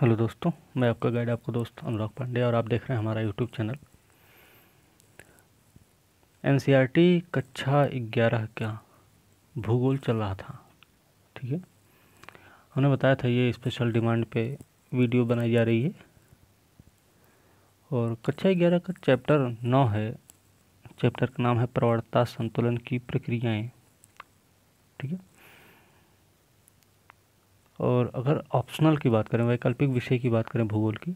Hello दोस्तों मैं आपका गाइड आपका दोस्त अनुराग पांडे और आप देख रहे हैं हमारा यूट्यूब चैनल एनसीईआरटी कक्षा ग्यारह का भूगोल चल रहा था ठीक है हमने बताया था ये स्पेशल डिमांड पे वीडियो बनाई जा रही है और कक्षा ग्यारह का चैप्टर नौ है चैप्टर का नाम है प्रवणता संतुलन की प्रक्रियाएं ठीक है और अगर ऑप्शनल की बात करें वैकल्पिक विषय की बात करें भूगोल की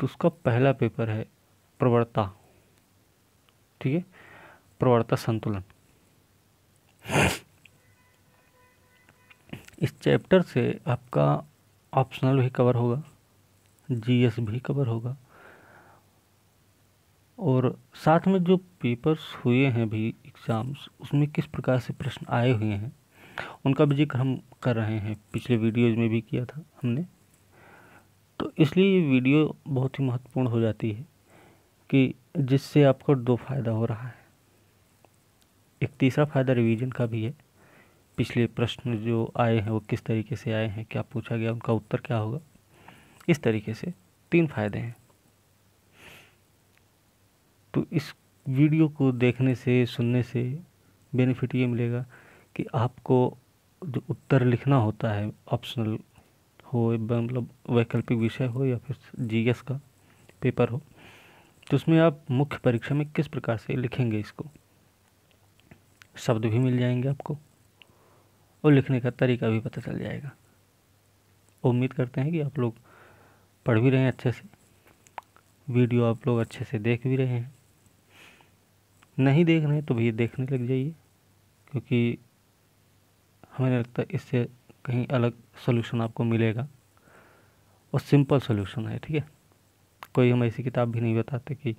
तो उसका पहला पेपर है प्रवणता ठीक है प्रवणता संतुलन इस चैप्टर से आपका ऑप्शनल भी कवर होगा जीएस भी कवर होगा और साथ में जो पेपर्स हुए हैं भी एग्ज़ाम्स उसमें किस प्रकार से प्रश्न आए हुए हैं उनका भी जिक्र हम कर रहे हैं पिछले वीडियोज़ में भी किया था हमने तो इसलिए ये वीडियो बहुत ही महत्वपूर्ण हो जाती है कि जिससे आपको दो फायदा हो रहा है एक तीसरा फायदा रिवीजन का भी है पिछले प्रश्न जो आए हैं वो किस तरीके से आए हैं क्या पूछा गया उनका उत्तर क्या होगा इस तरीके से तीन फायदे हैं तो इस वीडियो को देखने से सुनने से बेनिफिट ये मिलेगा कि आपको जो उत्तर लिखना होता है ऑप्शनल हो मतलब वैकल्पिक विषय हो या फिर जीएस का पेपर हो तो उसमें आप मुख्य परीक्षा में किस प्रकार से लिखेंगे इसको शब्द भी मिल जाएंगे आपको और लिखने का तरीका भी पता चल जाएगा उम्मीद करते हैं कि आप लोग पढ़ भी रहे हैं अच्छे से वीडियो आप लोग अच्छे से देख भी रहे हैं नहीं देख रहे हैं तो भैया देखने लग जाइए क्योंकि हमें नहीं लगता इससे कहीं अलग सोल्यूशन आपको मिलेगा और सिंपल सोल्यूशन है ठीक है कोई हम ऐसी किताब भी नहीं बताते कि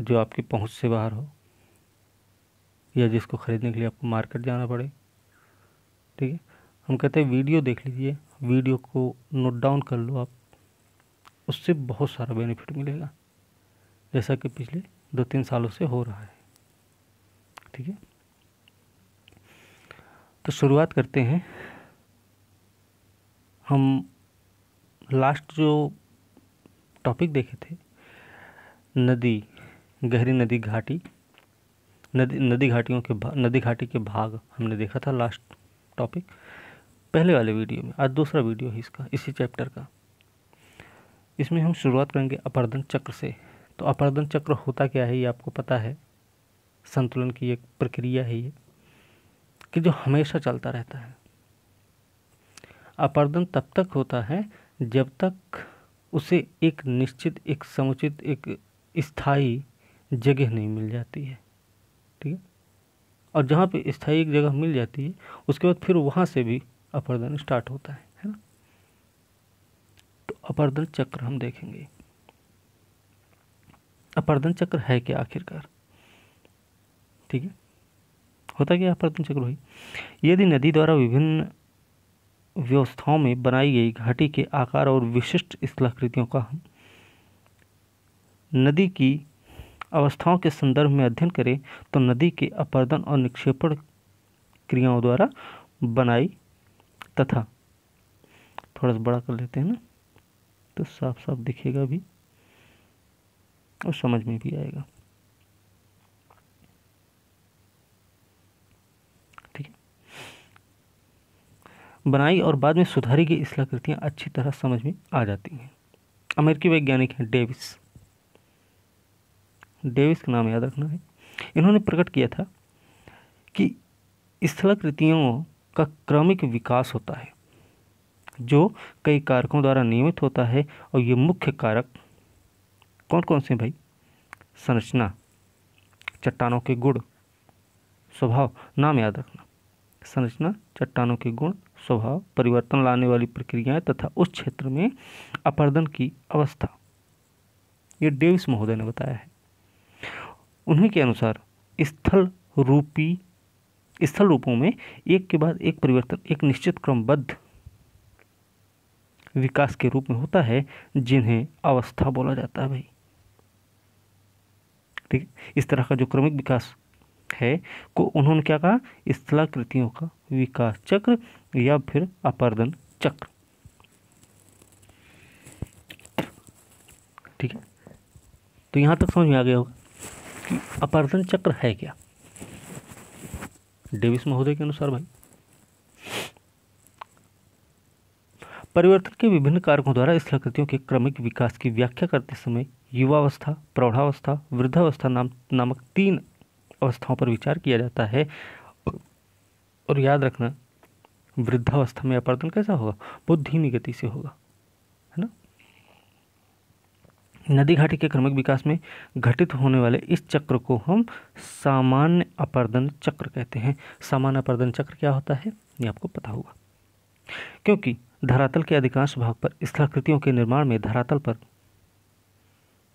जो आपकी पहुंच से बाहर हो या जिसको ख़रीदने के लिए आपको मार्केट जाना पड़े ठीक है हम कहते हैं वीडियो देख लीजिए वीडियो को नोट डाउन कर लो आप उससे बहुत सारा बेनिफिट मिलेगा जैसा कि पिछले दो तीन सालों से हो रहा है ठीक है तो शुरुआत करते हैं हम लास्ट जो टॉपिक देखे थे नदी गहरी नदी घाटी नदी नदी घाटियों के नदी घाटी के भाग हमने देखा था लास्ट टॉपिक पहले वाले वीडियो में आज दूसरा वीडियो है इसका इसी चैप्टर का इसमें हम शुरुआत करेंगे अपर्दन चक्र से तो अपर्दन चक्र होता क्या है ये आपको पता है संतुलन की एक प्रक्रिया है ये कि जो हमेशा चलता रहता है अपर्दन तब तक होता है जब तक उसे एक निश्चित एक समुचित एक स्थायी जगह नहीं मिल जाती है ठीक है और जहाँ पे स्थायी एक जगह मिल जाती है उसके बाद फिर वहाँ से भी अपर्दन स्टार्ट होता है है ना तो अपर्दन चक्र हम देखेंगे अपर्दन चक्र है क्या आखिरकार ठीक है होता क्या है प्रथम चक्रवाही यदि नदी द्वारा विभिन्न व्यवस्थाओं में बनाई गई घाटी के आकार और विशिष्ट स्थलाकृतियों का हम नदी की अवस्थाओं के संदर्भ में अध्ययन करें तो नदी के अपर्दन और निक्षेपण क्रियाओं द्वारा बनाई तथा थोड़ा सा बड़ा कर लेते हैं ना तो साफ साफ दिखेगा भी और समझ में भी आएगा बनाई और बाद में सुधारी गई स्थलाकृतियाँ अच्छी तरह समझ में आ जाती हैं अमेरिकी वैज्ञानिक हैं डेविस डेविस का नाम याद रखना है इन्होंने प्रकट किया था कि स्थलाकृतियों का क्रमिक विकास होता है जो कई कारकों द्वारा नियमित होता है और ये मुख्य कारक कौन कौन से भाई संरचना चट्टानों के गुण स्वभाव नाम याद रखना संरचना चट्टानों के गुण स्वभाव परिवर्तन लाने वाली प्रक्रियाएं तथा उस क्षेत्र में अपर्दन की अवस्था ये डेविस महोदय ने बताया है उन्हीं के अनुसार स्थल रूपी स्थल रूपों में एक के बाद एक परिवर्तन एक निश्चित क्रमबद्ध विकास के रूप में होता है जिन्हें अवस्था बोला जाता है भाई ठीक इस तरह का जो क्रमिक विकास है को उन्होंने क्या कहा स्थलाकृतियों का विकास चक्र या फिर अपर्दन चक्र ठीक है तो यहाँ तक समझ में आ गया होगा कि अपर्दन चक्र है क्या डेविस महोदय के अनुसार भाई परिवर्तन के विभिन्न कारकों द्वारा स्थलाकृतियों के क्रमिक विकास की व्याख्या करते समय युवावस्था प्रौढ़ावस्था वृद्धावस्था नाम नामक तीन अवस्थाओं पर विचार किया जाता है और याद रखना वृद्धावस्था में अपर्दन कैसा होगा बहुत धीमी गति से होगा है ना नदी घाटी के क्रमिक विकास में घटित होने वाले इस चक्र को हम सामान्य अपर्दन चक्र कहते हैं सामान्य अपर्दन चक्र क्या होता है ये आपको पता होगा क्योंकि धरातल के अधिकांश भाग पर स्थलाकृतियों के निर्माण में धरातल पर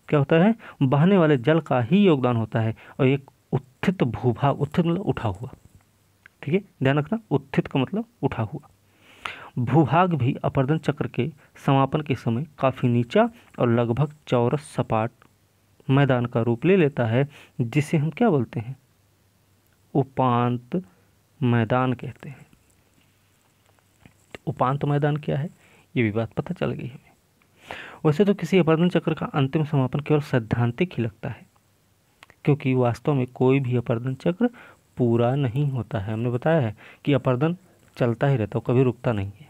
क्या होता है बहने वाले जल का ही योगदान होता है और एक उत्थित भूभाग उत्थित मतलब उठा हुआ ठीक है ध्यान रखना उत्थित का मतलब उठा हुआ भूभाग भी अपर्दन चक्र के समापन के समय काफ़ी नीचा और लगभग चौरस सपाट मैदान का रूप ले लेता है जिसे हम क्या बोलते हैं उपांत मैदान कहते हैं तो उपांत मैदान क्या है ये भी बात पता चल गई हमें वैसे तो किसी अपर्दन चक्र का अंतिम समापन केवल सैद्धांतिक ही लगता है क्योंकि वास्तव में कोई भी अपर्दन चक्र पूरा नहीं होता है हमने बताया है कि अपर्दन चलता ही रहता है कभी रुकता नहीं है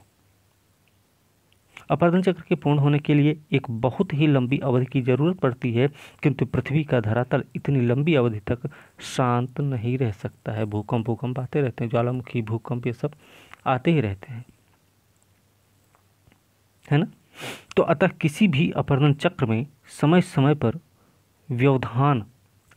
अपर्दन चक्र के पूर्ण होने के लिए एक बहुत ही लंबी अवधि की जरूरत पड़ती है किंतु पृथ्वी का धरातल इतनी लंबी अवधि तक शांत नहीं रह सकता है भूकंप भूकंप आते रहते हैं ज्वालामुखी भूकंप ये सब आते ही रहते हैं है ना तो अतः किसी भी अपर्दन चक्र में समय समय पर व्यवधान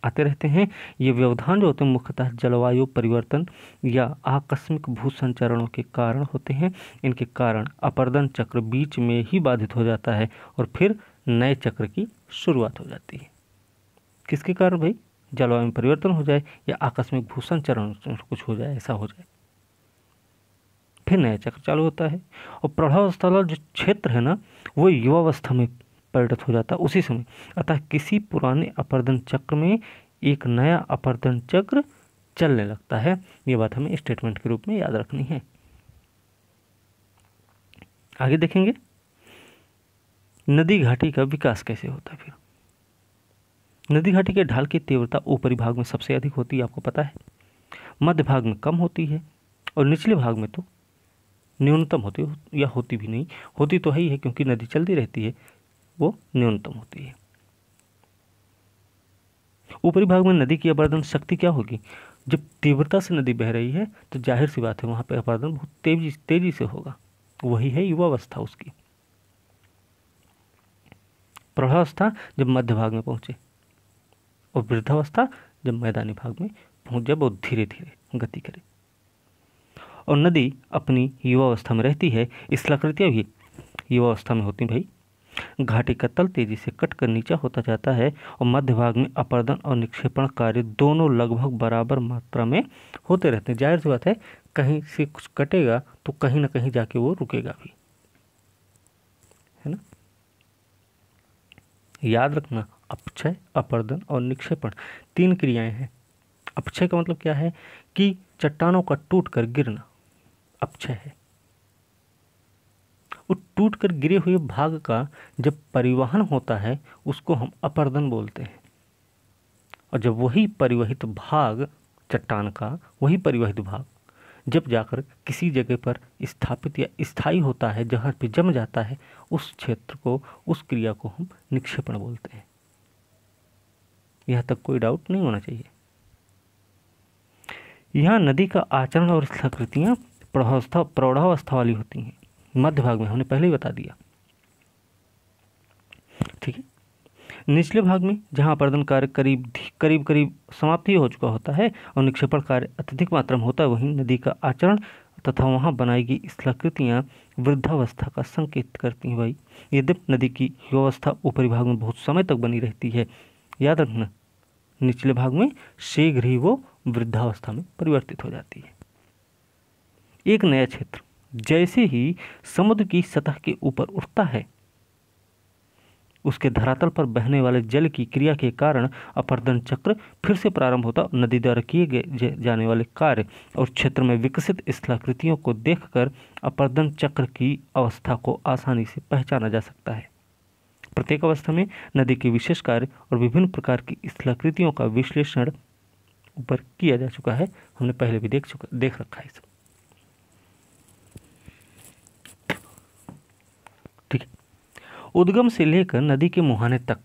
आते रहते हैं ये व्यवधान जो होते हैं मुख्यतः जलवायु परिवर्तन या आकस्मिक भू संचरणों के कारण होते हैं इनके कारण अपर्दन चक्र बीच में ही बाधित हो जाता है और फिर नए चक्र की शुरुआत हो जाती है किसके कारण भाई जलवायु में परिवर्तन हो जाए या आकस्मिक भू संचरण कुछ हो जाए ऐसा हो जाए फिर नया चक्र चालू होता है और प्रभावस्था वाला जो क्षेत्र है ना वो युवावस्था में परिणत हो जाता है उसी समय अतः किसी पुराने अपर्दन चक्र में एक नया अपर्दन चक्र चलने लगता है ये बात हमें स्टेटमेंट के रूप में याद रखनी है आगे देखेंगे नदी घाटी का विकास कैसे होता है फिर नदी घाटी के ढाल की तीव्रता ऊपरी भाग में सबसे अधिक होती है आपको पता है मध्य भाग में कम होती है और निचले भाग में तो न्यूनतम होती या होती भी नहीं होती तो है ही है क्योंकि नदी चलती रहती है वो न्यूनतम होती है ऊपरी भाग में नदी की अपर्दन शक्ति क्या होगी जब तीव्रता से नदी बह रही है तो जाहिर सी बात है वहाँ पर अपर्दन बहुत तेजी तेजी से होगा वही है युवावस्था उसकी प्रभावस्था जब मध्य भाग में पहुँचे और वृद्धावस्था जब मैदानी भाग में पहुँच जाए बहुत धीरे धीरे गति करे और नदी अपनी युवावस्था में रहती है लकृतियाँ भी युवावस्था में होती भाई घाटी का तल तेजी से कटकर नीचा होता जाता है और मध्य भाग में अपर्दन और निक्षेपण कार्य दोनों लगभग बराबर मात्रा में होते रहते हैं जाहिर सी बात है कहीं से कुछ कटेगा तो कहीं ना कहीं जाके वो रुकेगा भी है ना याद रखना अपक्षय अपर्दन और निक्षेपण तीन क्रियाएं हैं अपक्षय का मतलब क्या है कि चट्टानों का टूट कर गिरना अपक्षय है और टूट कर गिरे हुए भाग का जब परिवहन होता है उसको हम अपर्दन बोलते हैं और जब वही परिवहित भाग चट्टान का वही परिवहित भाग जब जाकर किसी जगह पर स्थापित या स्थायी होता है जहाँ पर जम जाता है उस क्षेत्र को उस क्रिया को हम निक्षेपण बोलते हैं यह तक कोई डाउट नहीं होना चाहिए यहाँ नदी का आचरण और संस्कृतियाँ प्रौढ़ावस्था वाली होती हैं मध्य भाग में हमने पहले ही बता दिया ठीक है निचले भाग में जहां अपर्दन कार्य करीब करीब करीब समाप्त ही हो चुका होता है और निक्षेपण कार्य अत्यधिक मात्रा में होता है वहीं नदी का आचरण तथा वहां बनाई गई स्थलाकृतियाँ वृद्धावस्था का संकेत करती हैं भाई यद्यप नदी की व्यवस्था ऊपरी भाग में बहुत समय तक बनी रहती है याद रखना निचले भाग में शीघ्र ही वो वृद्धावस्था में परिवर्तित हो जाती है एक नया क्षेत्र जैसे ही समुद्र की सतह के ऊपर उठता है उसके धरातल पर बहने वाले जल की क्रिया के कारण अपर्दन चक्र फिर से प्रारंभ होता नदी द्वारा किए गए जाने वाले कार्य और क्षेत्र में विकसित स्थलाकृतियों को देखकर अपर्दन चक्र की अवस्था को आसानी से पहचाना जा सकता है प्रत्येक अवस्था में नदी के विशेष कार्य और विभिन्न प्रकार की स्थलाकृतियों का विश्लेषण ऊपर किया जा चुका है हमने पहले भी देख चुका देख रखा है इसे उद्गम से लेकर नदी के मुहाने तक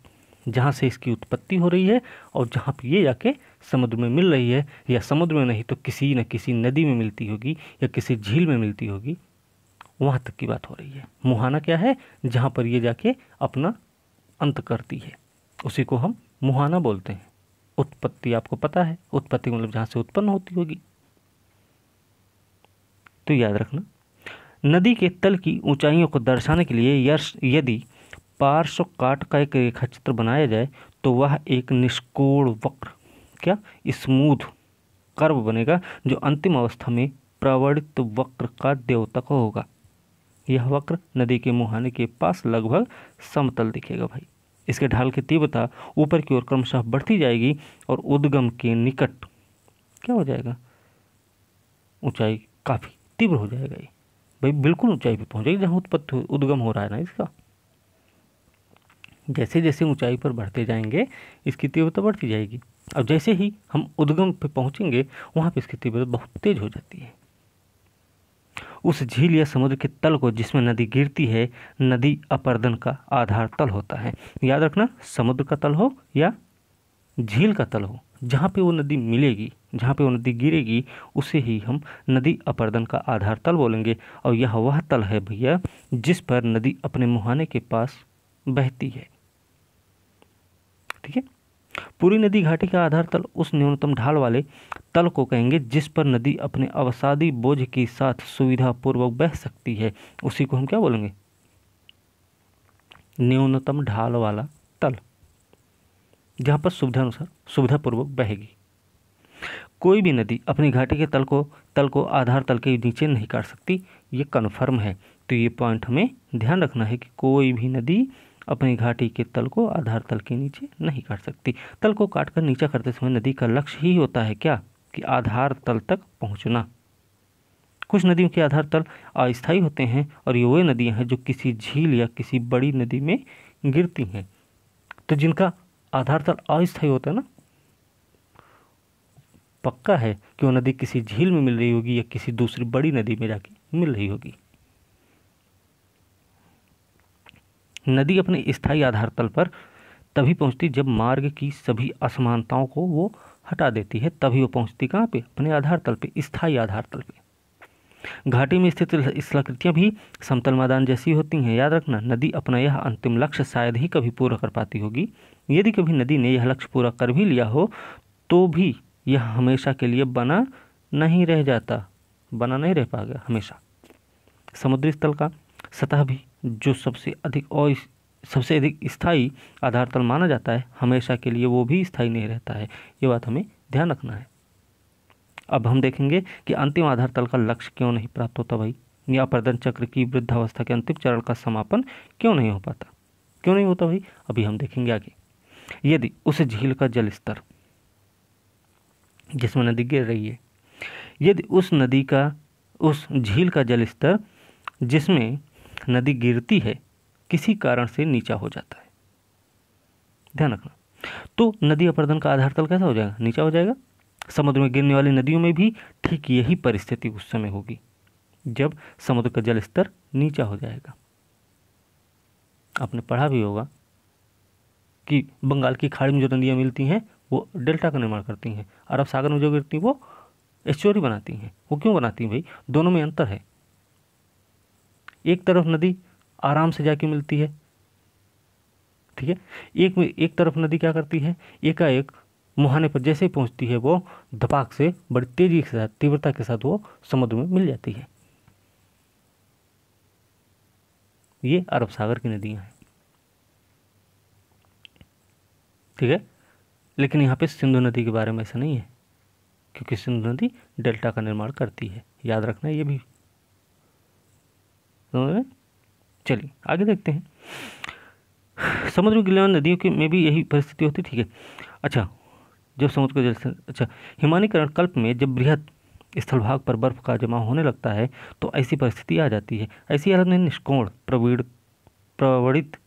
जहाँ से इसकी उत्पत्ति हो रही है और जहाँ पर ये जाके समुद्र में मिल रही है या समुद्र में नहीं तो किसी न किसी नदी में मिलती होगी या किसी झील में मिलती होगी वहाँ तक की बात हो रही है मुहाना क्या है जहाँ पर ये जाके अपना अंत करती है उसी को हम मुहाना बोलते हैं उत्पत्ति आपको पता है उत्पत्ति मतलब जहाँ से उत्पन्न होती होगी तो याद रखना नदी के तल की ऊंचाइयों को दर्शाने के लिए यदि पार्श्व काट का एक रेखाचित्र बनाया जाए तो वह एक निष्कोण वक्र क्या स्मूथ कर्व बनेगा जो अंतिम अवस्था में प्रवणित वक्र का देवतक होगा यह वक्र नदी के मुहाने के पास लगभग समतल दिखेगा भाई इसके ढाल की तीव्रता ऊपर की ओर क्रमशः बढ़ती जाएगी और उद्गम के निकट क्या हो जाएगा ऊंचाई काफ़ी तीव्र हो जाएगा ये भाई बिल्कुल ऊंचाई पे पहुंचेगी जहाँ उत्पत्ति उद्गम हो रहा है ना इसका जैसे जैसे ऊंचाई पर बढ़ते जाएंगे इसकी तीव्रता बढ़ती जाएगी अब जैसे ही हम उद्गम पर पहुंचेंगे वहाँ पर इसकी तीव्रता बहुत तेज हो जाती है उस झील या समुद्र के तल को जिसमें नदी गिरती है नदी अपर्दन का आधार तल होता है याद रखना समुद्र का तल हो या झील का तल हो जहाँ पे वो नदी मिलेगी जहाँ पे वो नदी गिरेगी उसे ही हम नदी अपर्दन का आधार तल बोलेंगे और यह वह तल है भैया जिस पर नदी अपने मुहाने के पास बहती है ठीक है पूरी नदी घाटी का आधार तल उस न्यूनतम ढाल वाले तल को कहेंगे जिस पर नदी अपने अवसादी बोझ के साथ सुविधापूर्वक बह सकती है उसी को हम क्या बोलेंगे न्यूनतम ढाल वाला तल जहाँ पर सुविधा अनुसार सुविधापूर्वक बहेगी कोई भी नदी अपनी घाटी के तल को तल को आधार तल के नीचे नहीं काट सकती ये कन्फर्म है तो ये पॉइंट हमें ध्यान रखना है कि कोई भी नदी अपनी घाटी के तल को आधार तल के नीचे नहीं काट सकती तल को काटकर नीचा करते समय नदी का लक्ष्य ही होता है क्या कि आधार तल तक पहुँचना कुछ नदियों के आधार तल अस्थायी होते हैं और ये वे नदियाँ हैं जो किसी झील या किसी बड़ी नदी में गिरती हैं तो जिनका आधार तल अस्थायी होता है ना पक्का है कि वो नदी किसी झील में मिल रही होगी या किसी दूसरी बड़ी नदी में जाके मिल रही होगी नदी अपने स्थायी आधार तल पर तभी पहुंचती जब मार्ग की सभी असमानताओं को वो हटा देती है तभी वो पहुंचती कहाँ पे अपने आधार तल पे स्थायी आधार तल पे घाटी में स्थित स्थलाकृतियाँ भी समतल मैदान जैसी होती हैं याद रखना नदी अपना यह अंतिम लक्ष्य शायद ही कभी पूरा कर पाती होगी यदि कभी नदी ने यह लक्ष्य पूरा कर भी लिया हो तो भी यह हमेशा के लिए बना नहीं रह जाता बना नहीं रह पा गया हमेशा समुद्री स्थल का सतह भी जो सबसे अधिक और सबसे अधिक स्थायी आधार तल माना जाता है हमेशा के लिए वो भी स्थायी नहीं रहता है ये बात हमें ध्यान रखना है अब हम देखेंगे कि अंतिम आधार तल का लक्ष्य क्यों नहीं प्राप्त होता भाई या प्रदन चक्र की वृद्धावस्था के अंतिम चरण का समापन क्यों नहीं हो पाता क्यों नहीं होता भाई अभी हम देखेंगे आगे यदि उस झील का जल स्तर जिसमें नदी गिर रही है यदि उस नदी का उस झील का जल स्तर जिसमें नदी गिरती है किसी कारण से नीचा हो जाता है ध्यान रखना तो नदी अपर्दन का आधार तल कैसा हो जाएगा नीचा हो जाएगा समुद्र में गिरने वाली नदियों में भी ठीक यही परिस्थिति उस समय होगी जब समुद्र का जल स्तर नीचा हो जाएगा आपने पढ़ा भी होगा कि बंगाल की खाड़ी में जो नदियाँ मिलती हैं वो डेल्टा का निर्माण करती हैं अरब सागर में जो गिरती हैं वो एस्चोरी बनाती हैं वो क्यों बनाती हैं भाई दोनों में अंतर है एक तरफ नदी आराम से जाके मिलती है ठीक है एक में एक तरफ नदी क्या करती है एकाएक मुहाने पर जैसे पहुंचती है वो धपाक से बड़ी तेजी के साथ तीव्रता के साथ वो समुद्र में मिल जाती है ये अरब सागर की नदियां हैं ठीक है लेकिन यहाँ पे सिंधु नदी के बारे में ऐसा नहीं है क्योंकि सिंधु नदी डेल्टा का निर्माण करती है याद रखना ये भी समझ में चलिए आगे देखते हैं समुद्र गिलान नदियों की में भी यही परिस्थिति होती ठीक है अच्छा जब समुद्र का जलस्तर अच्छा हिमानीकरण कल्प में जब बृहद स्थल भाग पर बर्फ का जमा होने लगता है तो ऐसी परिस्थिति आ जाती है ऐसी हालत में निष्कोण प्रवीण प्रवणित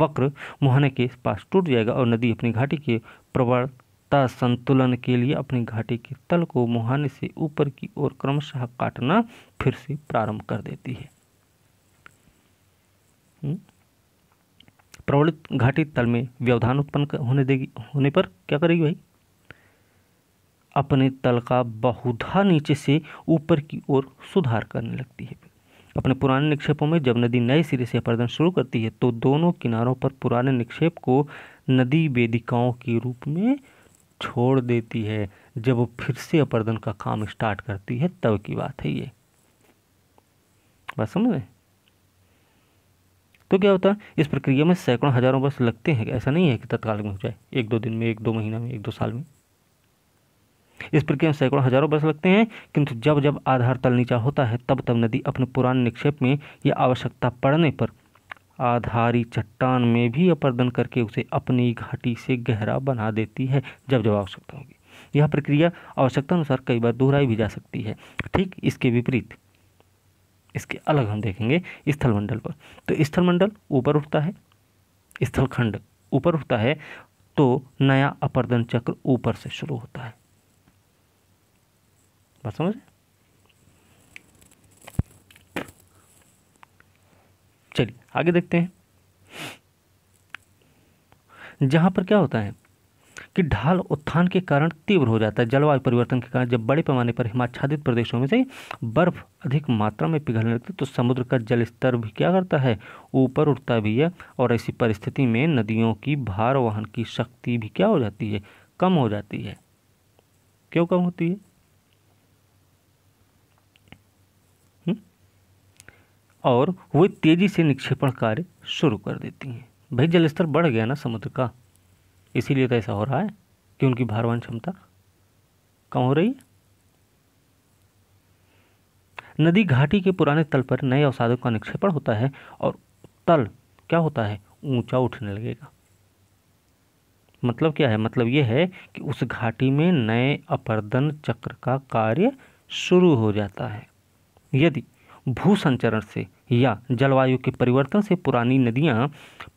वक्र मुहाने के पास टूट जाएगा और नदी अपनी घाटी के प्रवणता संतुलन के लिए अपनी घाटी के तल को मुहाने से ऊपर की ओर क्रमशः काटना फिर से प्रारंभ कर देती है हम्म? प्रबलित घाटी तल में व्यवधान उत्पन्न होने देगी होने पर क्या करेगी भाई अपने तल का बहुधा नीचे से ऊपर की ओर सुधार करने लगती है अपने पुराने निक्षेपों में जब नदी नए सिरे से अपर्दन शुरू करती है तो दोनों किनारों पर पुराने निक्षेप को नदी वेदिकाओं के रूप में छोड़ देती है जब वो फिर से अपर्दन का काम स्टार्ट करती है तब की बात है ये बस समझ हैं तो क्या होता है इस प्रक्रिया में सैकड़ों हज़ारों वर्ष लगते हैं ऐसा नहीं है कि तत्काल में हो जाए एक दो दिन में एक दो महीना में एक दो साल में इस प्रक्रिया में सैकड़ों हज़ारों वर्ष लगते हैं किंतु जब जब आधार तल नीचा होता है तब तब नदी अपने पुराने निक्षेप में या आवश्यकता पड़ने पर आधारी चट्टान में भी अपर्दन करके उसे अपनी घाटी से गहरा बना देती है जब जब आवश्यकता होगी यह प्रक्रिया आवश्यकता अनुसार कई बार दोहराई भी जा सकती है ठीक इसके विपरीत इसके अलग हम देखेंगे स्थलमंडल पर तो स्थलमंडल ऊपर उठता है स्थलखंड ऊपर उठता है तो नया अपर्दन चक्र ऊपर से शुरू होता है बात समझ चलिए आगे देखते हैं जहां पर क्या होता है कि ढाल उत्थान के कारण तीव्र हो जाता है जलवायु परिवर्तन के कारण जब बड़े पैमाने पर हिमाच्छादित प्रदेशों में से बर्फ अधिक मात्रा में पिघलने लगती तो समुद्र का जल स्तर भी क्या करता है ऊपर उठता भी है और ऐसी परिस्थिति में नदियों की भार वाहन की शक्ति भी क्या हो जाती है कम हो जाती है क्यों कम होती है हुँ? और वे तेज़ी से निक्षेपण कार्य शुरू कर देती हैं भाई जलस्तर बढ़ गया ना समुद्र का इसीलिए तो ऐसा हो रहा है कि उनकी भारवान क्षमता कम हो रही है नदी घाटी के पुराने तल पर नए अवसादों का निक्षेपण होता है और तल क्या होता है ऊंचा उठने लगेगा मतलब क्या है मतलब यह है कि उस घाटी में नए अपर्दन चक्र का कार्य शुरू हो जाता है यदि भूसंचरण से या जलवायु के परिवर्तन से पुरानी नदियाँ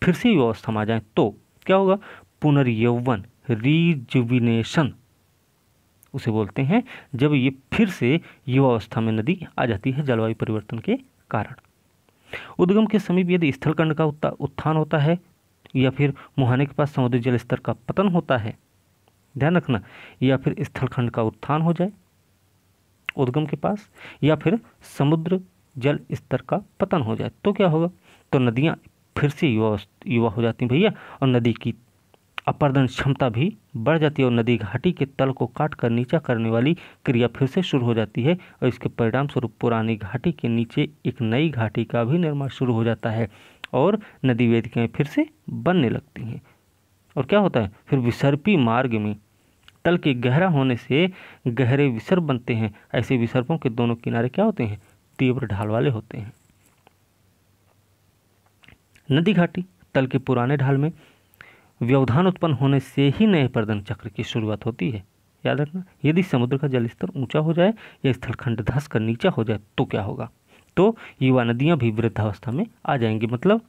फिर से व्यवस्था में आ जाएँ तो क्या होगा पुनर्यौवन रिजुविनेशन उसे बोलते हैं जब ये फिर से युवावस्था में नदी आ जाती है जलवायु परिवर्तन के कारण उद्गम के समीप यदि स्थलखंड का उत्थान होता है या फिर मुहाने के पास समुद्री जल स्तर का पतन होता है ध्यान रखना या फिर स्थलखंड का उत्थान हो जाए उद्गम के पास या फिर समुद्र जल स्तर का पतन हो जाए तो क्या होगा तो नदियाँ फिर से युवा युवा हो जाती हैं भैया और नदी की अपर्दन क्षमता भी बढ़ जाती है और नदी घाटी के तल को काट कर नीचा करने वाली क्रिया फिर से शुरू हो जाती है और इसके परिणाम स्वरूप पुरानी घाटी के नीचे एक नई घाटी का भी निर्माण शुरू हो जाता है और नदी वेदिकाएँ फिर से बनने लगती हैं और क्या होता है फिर विसर्पी मार्ग में तल के गहरा होने से गहरे विसर्प बनते हैं ऐसे विसर्पों के दोनों किनारे क्या होते हैं तीव्र ढाल वाले होते हैं नदी घाटी तल के पुराने ढाल में व्यवधान उत्पन्न होने से ही नए प्रदन चक्र की शुरुआत होती है याद रखना यदि समुद्र का जलस्तर ऊंचा हो जाए या स्थलखंड धस कर नीचा हो जाए तो क्या होगा तो युवा नदियाँ भी वृद्धावस्था में आ जाएंगी मतलब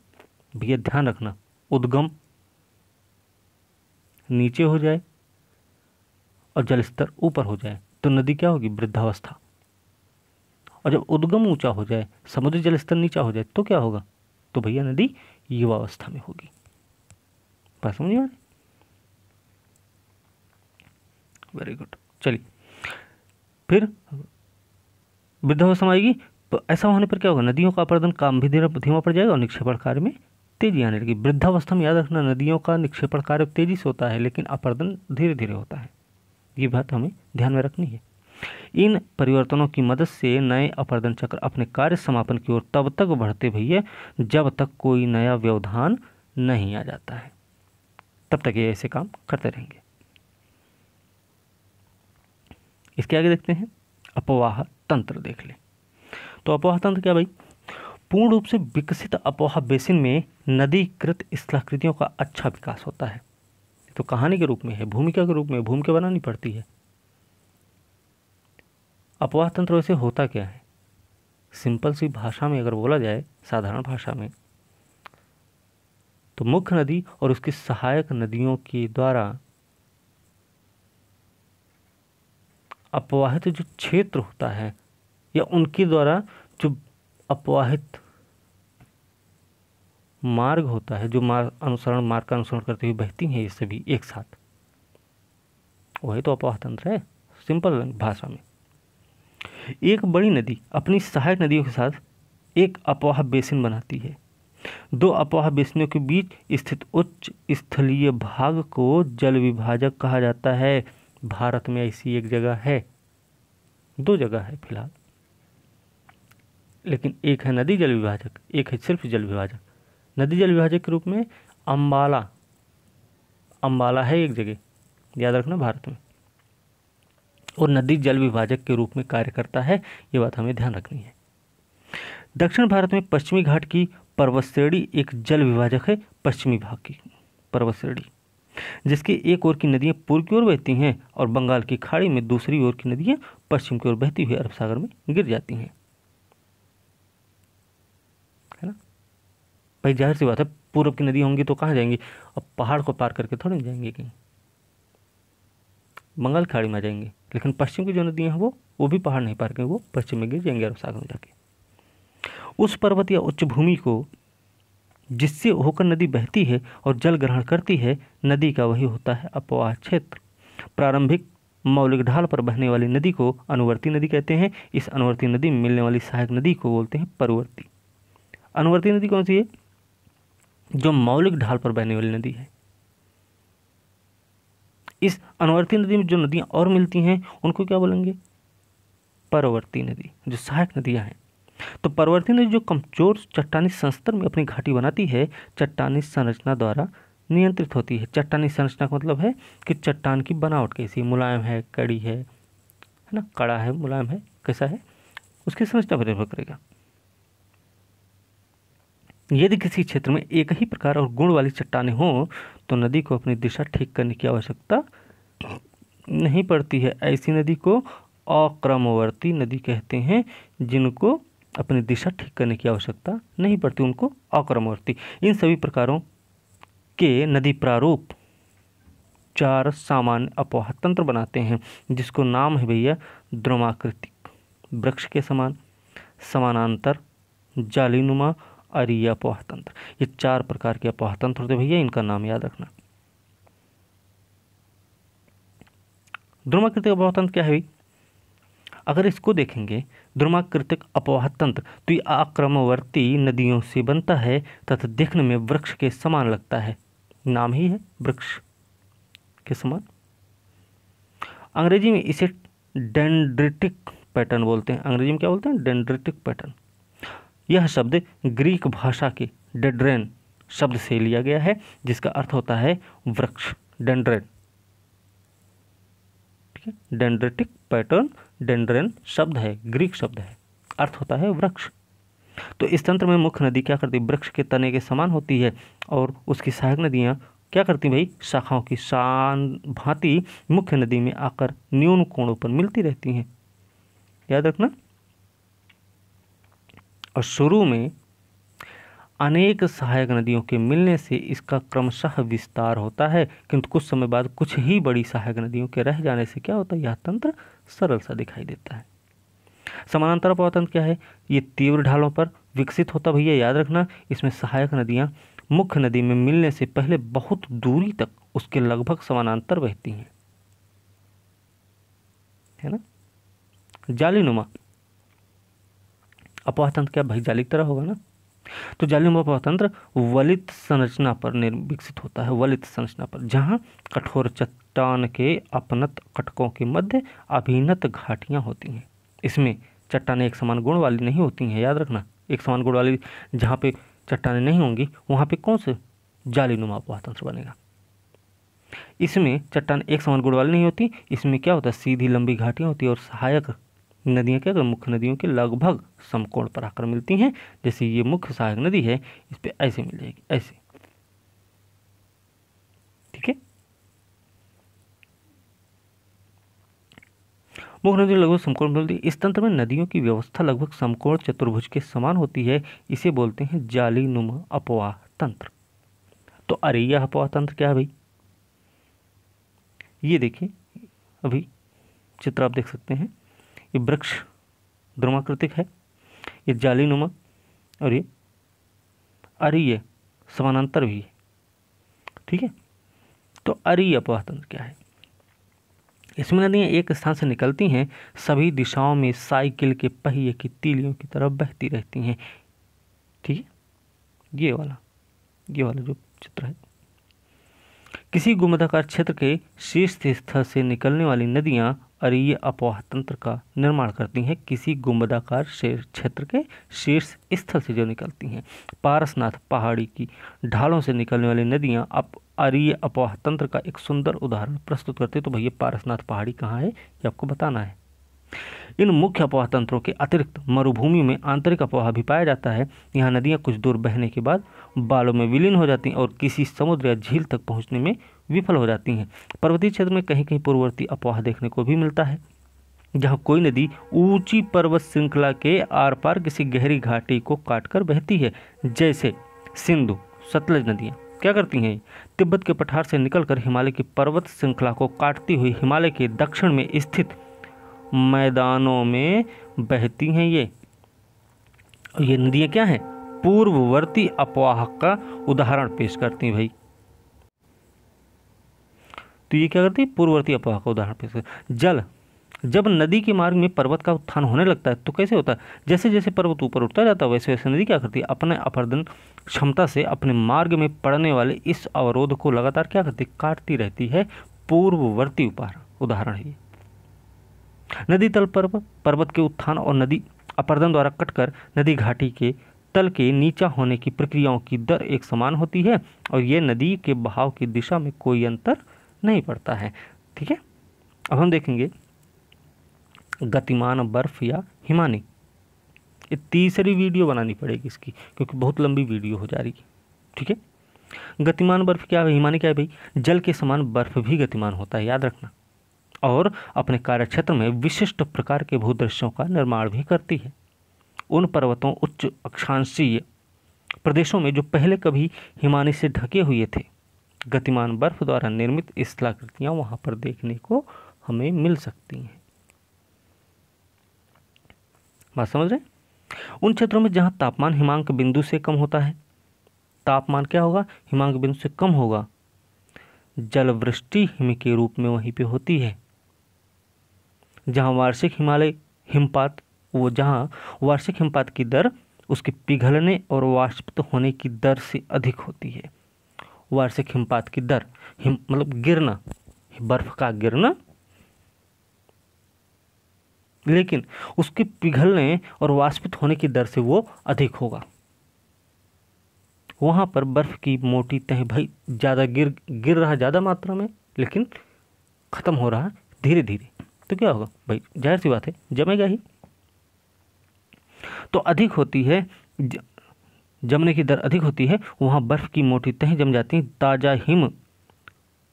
भैया ध्यान रखना उद्गम नीचे हो जाए और जलस्तर ऊपर हो जाए तो नदी क्या होगी वृद्धावस्था और जब उद्गम ऊंचा हो जाए समुद्र जलस्तर नीचा हो जाए तो क्या होगा तो भैया नदी युवावस्था में होगी बात समझ में वेरी गुड चलिए फिर वृद्धावस्था में आएगी तो ऐसा होने पर क्या होगा नदियों का अपर्दन काम भी धीमा पड़ जाएगा और निक्षेपण कार्य में तेजी आने लगी वृद्धावस्था में याद रखना नदियों का निक्षेपण कार्य तेजी से होता है लेकिन अपर्दन धीरे धीरे होता है ये बात हमें ध्यान में रखनी है इन परिवर्तनों की मदद से नए अपर्दन चक्र अपने कार्य समापन की ओर तब तक बढ़ते भैया जब तक कोई नया व्यवधान नहीं आ जाता है तब तक ये ऐसे काम करते रहेंगे इसके आगे देखते हैं अपवाह तंत्र देख लें तो अपवाह तंत्र क्या भाई पूर्ण रूप से विकसित अपवाह बेसिन में नदीकृत स्थलाकृतियों का अच्छा विकास होता है तो कहानी के रूप में है भूमिका के रूप में भूमिका बनानी पड़ती है अपवाह तंत्र वैसे होता क्या है सिंपल सी भाषा में अगर बोला जाए साधारण भाषा में तो मुख्य नदी और उसकी सहायक नदियों के द्वारा अपवाहित जो क्षेत्र होता है या उनके द्वारा जो अपवाहित मार्ग होता है जो मार्ग अनुसरण मार्ग का अनुसरण करते हुए बहती हैं ये सभी एक साथ वही तो अपवाह तंत्र है सिंपल भाषा में एक बड़ी नदी अपनी सहायक नदियों के साथ एक अपवाह बेसिन बनाती है दो अपवाह बेसिनों के बीच स्थित उच्च स्थलीय भाग को जल विभाजक कहा जाता है भारत में ऐसी एक जगह है दो जगह है फिलहाल लेकिन एक है नदी जल विभाजक एक है सिर्फ जल विभाजक नदी जल विभाजक के रूप में अम्बाला अम्बाला है एक जगह याद रखना भारत में और नदी जल विभाजक के रूप में कार्य करता है ये बात हमें ध्यान रखनी है दक्षिण भारत में पश्चिमी घाट की पर्वत श्रेणी एक जल विभाजक है पश्चिमी भाग की पर्वत श्रेणी जिसके एक ओर की नदियाँ पूर्व की ओर बहती हैं और बंगाल की खाड़ी में दूसरी ओर की नदियाँ पश्चिम की ओर बहती हुई अरब सागर में गिर जाती हैं है ना भाई जाहिर सी बात है पूर्व की नदियां होंगी तो कहाँ जाएंगी अब पहाड़ को पार करके थोड़ी जाएंगे कहीं बंगाल खाड़ी में आ जाएंगे लेकिन पश्चिम की जो नदियाँ हैं वो वो भी पहाड़ नहीं पार करेंगे वो पश्चिम में गिर जाएंगे अरब सागर में जाके उस पर्वत या उच्च भूमि को जिससे होकर नदी बहती है और जल ग्रहण करती है नदी का वही होता है अपवाह क्षेत्र प्रारंभिक मौलिक ढाल पर बहने वाली नदी को अनुवर्ती नदी कहते हैं इस अनुवर्ती नदी में मिलने वाली सहायक नदी को बोलते हैं परवर्ती अनुवर्ती नदी कौन सी है जो मौलिक ढाल पर बहने वाली नदी है इस अनुवर्ती नदी में जो नदियाँ और मिलती हैं उनको क्या बोलेंगे परवर्ती नदी जो सहायक नदियाँ हैं तो परवर्ती नदी जो कमजोर चट्टानी संस्तर में अपनी घाटी बनाती है चट्टानी संरचना द्वारा नियंत्रित होती है चट्टानी संरचना का मतलब है कि चट्टान की बनावट कैसी मुलायम है कड़ी है है ना कड़ा है मुलायम है कैसा है उसकी संरचना पर निर्भर करेगा यदि किसी क्षेत्र में एक ही प्रकार और गुण वाली चट्टानें हों तो नदी को अपनी दिशा ठीक करने की आवश्यकता नहीं पड़ती है ऐसी नदी को अक्रमवर्ती नदी कहते हैं जिनको अपनी दिशा ठीक करने की आवश्यकता नहीं पड़ती उनको अक्रमवर्ती इन सभी प्रकारों के नदी प्रारूप चार सामान्य अपवाह तंत्र बनाते हैं जिसको नाम है भैया द्रोमाकृतिक वृक्ष के समान समानांतर जालीनुमा और ये अपवाह तंत्र ये चार प्रकार के अपवाह तंत्र होते भैया इनका नाम याद रखना द्रोमाकृतिक अपवाह तंत्र क्या है भाई अगर इसको देखेंगे द्रुमाकृतिक अपवाह तंत्र तो आक्रमवर्ती नदियों से बनता है तथा देखने में वृक्ष के समान लगता है नाम ही है वृक्ष के समान अंग्रेजी में इसे डेंड्रिटिक पैटर्न बोलते हैं अंग्रेजी में क्या बोलते हैं डेंड्रिटिक पैटर्न यह शब्द ग्रीक भाषा के डेड्रेन शब्द से लिया गया है जिसका अर्थ होता है वृक्ष डेंड्रेन ठीक है डेंड्रेटिक पैटर्न डेंड्रेन शब्द है ग्रीक शब्द है अर्थ होता है वृक्ष तो इस तंत्र में मुख्य नदी क्या करती है वृक्ष के तने के समान होती है और उसकी सहायक नदियाँ क्या करती भाई शाखाओं की शान भांति मुख्य नदी में आकर न्यून कोणों पर मिलती रहती हैं याद रखना और शुरू में अनेक सहायक नदियों के मिलने से इसका क्रमशः विस्तार होता है किंतु कुछ समय बाद कुछ ही बड़ी सहायक नदियों के रह जाने से क्या होता है यह तंत्र सरल सा दिखाई देता है समानांतर अपवर्तन क्या है ये तीव्र ढालों पर विकसित होता भैया याद रखना इसमें सहायक नदियाँ मुख्य नदी में मिलने से पहले बहुत दूरी तक उसके लगभग समानांतर बहती हैं है ना जालीनुमा अपवातंत्र क्या भाई जाली की तरह होगा ना तो जालिम प्रतंत्र वलित संरचना पर निर्विकसित होता है वलित संरचना पर जहाँ कठोर चट्टान के अपनत कटकों के मध्य अभिनत घाटियाँ होती हैं इसमें चट्टाने एक समान गुण वाली नहीं होती हैं याद रखना एक समान गुण वाली जहाँ पे चट्टाने नहीं होंगी वहाँ पे कौन से जाली नुमा अपवातंत्र बनेगा इसमें चट्टान एक समान गुण वाली नहीं होती इसमें क्या होता है सीधी लंबी घाटियाँ होती है और सहायक नदियाँ क्या अगर मुख्य नदियों के लगभग समकोण पर आकर मिलती हैं जैसे ये मुख्य सहायक नदी है इस पर ऐसे मिल जाएगी ऐसे ठीक है मुख्य नदी लगभग समकोण मिलती है इस तंत्र में नदियों की व्यवस्था लगभग समकोण चतुर्भुज के समान होती है इसे बोलते हैं जाली नुमा अपवाह तंत्र तो अरे यह अपवाह तंत्र क्या है भाई ये देखिए अभी चित्र आप देख सकते हैं ये वृक्ष द्रुमाकृतिक है ये जाली नुमा और ये अरीय समानांतर भी है ठीक है तो अरीय अपवातंत्र क्या है इसमें नदियाँ एक स्थान से निकलती हैं सभी दिशाओं में साइकिल के पहिए की तीलियों की तरफ बहती रहती हैं ठीक है ये वाला ये वाला जो चित्र है किसी गुमदाकार क्षेत्र के शीर्ष स्थल से निकलने वाली नदियाँ अरीय अपवाह तंत्र का निर्माण करती हैं किसी गुम्बदाकार क्षेत्र के शीर्ष स्थल से जो निकलती हैं पारसनाथ पहाड़ी की ढालों से निकलने वाली नदियाँ अप अरीय अपवाह तंत्र का एक सुंदर उदाहरण प्रस्तुत करते तो भैया पारसनाथ पहाड़ी कहाँ है ये आपको बताना है इन मुख्य अपवाह तंत्रों के अतिरिक्त मरुभूमि में आंतरिक अपवाह भी पाया जाता है यहाँ नदियाँ कुछ दूर बहने के बाद बालों में विलीन हो जाती हैं और किसी समुद्र या झील तक पहुँचने में विफल हो जाती हैं पर्वतीय क्षेत्र में कहीं कहीं पूर्ववर्ती अपवाह देखने को भी मिलता है जहाँ कोई नदी ऊंची पर्वत श्रृंखला के आर पार किसी गहरी घाटी को काटकर बहती है जैसे सिंधु सतलज नदियाँ क्या करती हैं तिब्बत के पठार से निकलकर हिमालय की पर्वत श्रृंखला को काटती हुई हिमालय के दक्षिण में स्थित मैदानों में बहती हैं ये ये नदियाँ क्या हैं पूर्ववर्ती अपवाह का उदाहरण पेश करती हैं भाई तो ये क्या करती है पूर्ववर्ती अपवाह का उदाहरण पेश जल जब नदी के मार्ग में पर्वत का उत्थान होने लगता है तो कैसे होता है जैसे जैसे पर्वत ऊपर उठता जाता है वैसे वैसे नदी क्या करती है अपने अपर्दन क्षमता से अपने मार्ग में पड़ने वाले इस अवरोध को लगातार क्या करती है काटती रहती है पूर्ववर्ती उपहार उदाहरण है नदी तल पर्वत पर्वत के उत्थान और नदी अपर्दन द्वारा कटकर नदी घाटी के तल के नीचा होने की प्रक्रियाओं की दर एक समान होती है और यह नदी के बहाव की दिशा में कोई अंतर नहीं पड़ता है ठीक है अब हम देखेंगे गतिमान बर्फ या हिमानी ये तीसरी वीडियो बनानी पड़ेगी इसकी क्योंकि बहुत लंबी वीडियो हो जा रही है ठीक है गतिमान बर्फ क्या है हिमानी क्या है भाई जल के समान बर्फ भी गतिमान होता है याद रखना और अपने कार्यक्षेत्र में विशिष्ट प्रकार के भूदृश्यों का निर्माण भी करती है उन पर्वतों उच्च अक्षांशीय प्रदेशों में जो पहले कभी हिमानी से ढके हुए थे गतिमान बर्फ द्वारा निर्मित स्थलाकृतियाँ वहाँ पर देखने को हमें मिल सकती हैं बात समझ रहे हैं उन क्षेत्रों में जहाँ तापमान हिमांक बिंदु से कम होता है तापमान क्या होगा हिमांक बिंदु से कम होगा जलवृष्टि हिम के रूप में वहीं पे होती है जहाँ वार्षिक हिमालय हिमपात वो जहाँ वार्षिक हिमपात की दर उसके पिघलने और वाष्पित होने की दर से अधिक होती है वार्षिक हिमपात की दर हिम मतलब गिरना बर्फ का गिरना लेकिन उसके पिघलने और वाष्पित होने की दर से वो अधिक होगा वहाँ पर बर्फ़ की मोटी तह भाई ज़्यादा गिर गिर रहा ज़्यादा मात्रा में लेकिन ख़त्म हो रहा धीरे धीरे तो क्या होगा भाई जाहिर सी बात है जमेगा ही तो अधिक होती है जमने की दर अधिक होती है वहाँ बर्फ़ की मोटी तहें जम जाती हैं ताज़ा हिम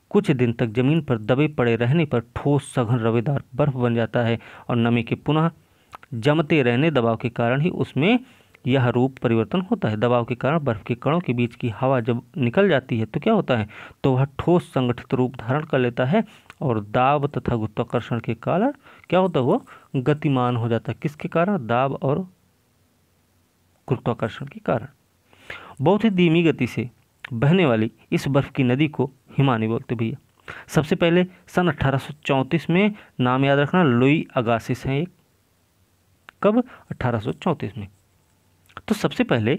कुछ दिन तक जमीन पर दबे पड़े रहने पर ठोस सघन रवेदार बर्फ बन जाता है और नमी के पुनः जमते रहने दबाव के कारण ही उसमें यह रूप परिवर्तन होता है दबाव के कारण बर्फ के कणों के बीच की हवा जब निकल जाती है तो क्या होता है तो वह ठोस संगठित रूप धारण कर लेता है और दाब तथा गुरुत्वाकर्षण के कारण क्या होता है वो गतिमान हो जाता है किसके कारण दाब और गुरुत्वाकर्षण के कारण बहुत ही धीमी गति से बहने वाली इस बर्फ़ की नदी को हिमानी बोलते भैया सबसे पहले सन अट्ठारह में नाम याद रखना लुई अगासिस हैं एक कब अट्ठारह में तो सबसे पहले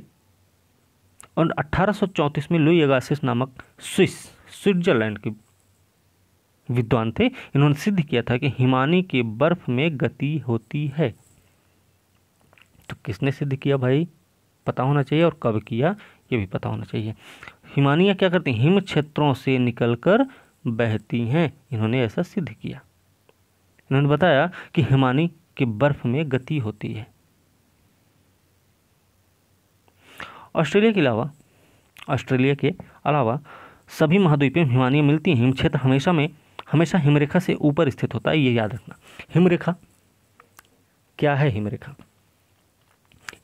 और अट्ठारह में लुई अगासिस नामक स्विस स्विट्जरलैंड के विद्वान थे इन्होंने सिद्ध किया था कि हिमानी के बर्फ में गति होती है तो किसने सिद्ध किया भाई पता होना चाहिए और कब किया ये भी पता होना चाहिए हिमानियाँ क्या करती हिम क्षेत्रों से निकलकर बहती हैं इन्होंने ऐसा सिद्ध किया इन्होंने बताया कि हिमानी के बर्फ में गति होती है ऑस्ट्रेलिया के अलावा ऑस्ट्रेलिया के अलावा सभी महाद्वीपों में हिमानियाँ मिलती हैं हिमक्षेत्र हमेशा में हमेशा हिमरेखा से ऊपर स्थित होता है ये याद रखना हिमरेखा क्या है हिमरेखा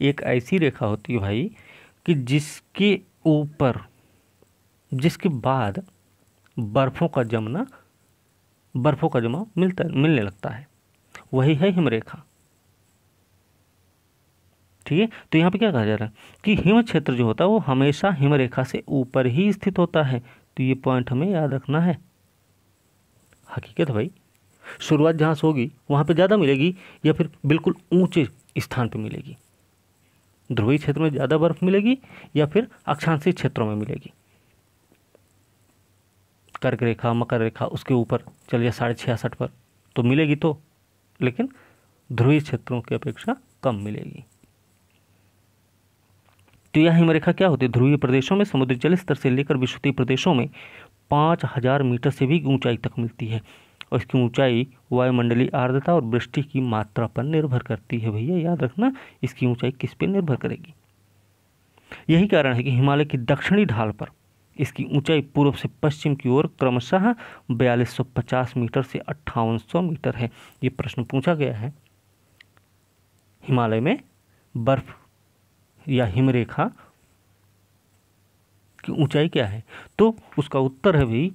एक ऐसी रेखा होती है भाई कि जिसके ऊपर जिसके बाद बर्फ़ों का जमना बर्फ़ों का जमा मिलता मिलने लगता है वही है हिमरेखा ठीक है तो यहाँ पे क्या कहा जा रहा है कि हिम क्षेत्र जो होता है वो हमेशा हिमरेखा से ऊपर ही स्थित होता है तो ये पॉइंट हमें याद रखना है हकीकत भाई शुरुआत जहाँ से होगी वहाँ पे ज़्यादा मिलेगी या फिर बिल्कुल ऊंचे स्थान पे मिलेगी ध्रुवीय क्षेत्र में ज़्यादा बर्फ मिलेगी या फिर अक्षांशीय क्षेत्रों में मिलेगी कर्क रेखा मकर रेखा उसके ऊपर चल साढ़े छियासठ पर तो मिलेगी तो लेकिन ध्रुवीय क्षेत्रों की अपेक्षा कम मिलेगी तो यह हिमरेखा क्या होती है ध्रुवीय प्रदेशों में समुद्री जल स्तर से लेकर विश्वतीय प्रदेशों में पाँच हजार मीटर से भी ऊंचाई तक मिलती है और इसकी ऊंचाई वायुमंडलीय आर्द्रता और वृष्टि की मात्रा पर निर्भर करती है भैया याद रखना इसकी ऊंचाई किस पर निर्भर करेगी यही कारण है कि हिमालय की दक्षिणी ढाल पर इसकी ऊंचाई पूर्व से पश्चिम की ओर क्रमशः बयालीस मीटर से अट्ठावन मीटर है ये प्रश्न पूछा गया है हिमालय में बर्फ या हिमरेखा की ऊंचाई क्या है तो उसका उत्तर है भी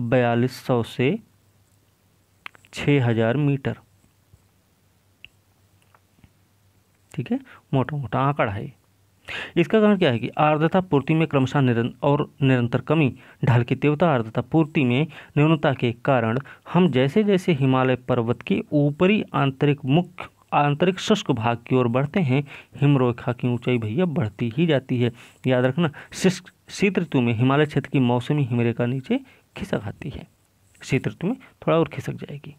बयालीस सौ से छः हज़ार मीटर ठीक है मोटा मोटा आंकड़ा है इसका कारण क्या है कि आर्द्रता पूर्ति में क्रमशः निरं और निरंतर कमी ढाल की तीव्रता आर्द्रता पूर्ति में न्यूनता के कारण हम जैसे जैसे हिमालय पर्वत के ऊपरी आंतरिक मुख्य आंतरिक शुष्क भाग की ओर बढ़ते हैं हिमरेखा की ऊंचाई भैया बढ़ती ही जाती है याद रखना शीत ऋतु में हिमालय क्षेत्र की मौसमी हिमरेखा नीचे खिसक आती है शीत ऋतु में थोड़ा और खिसक जाएगी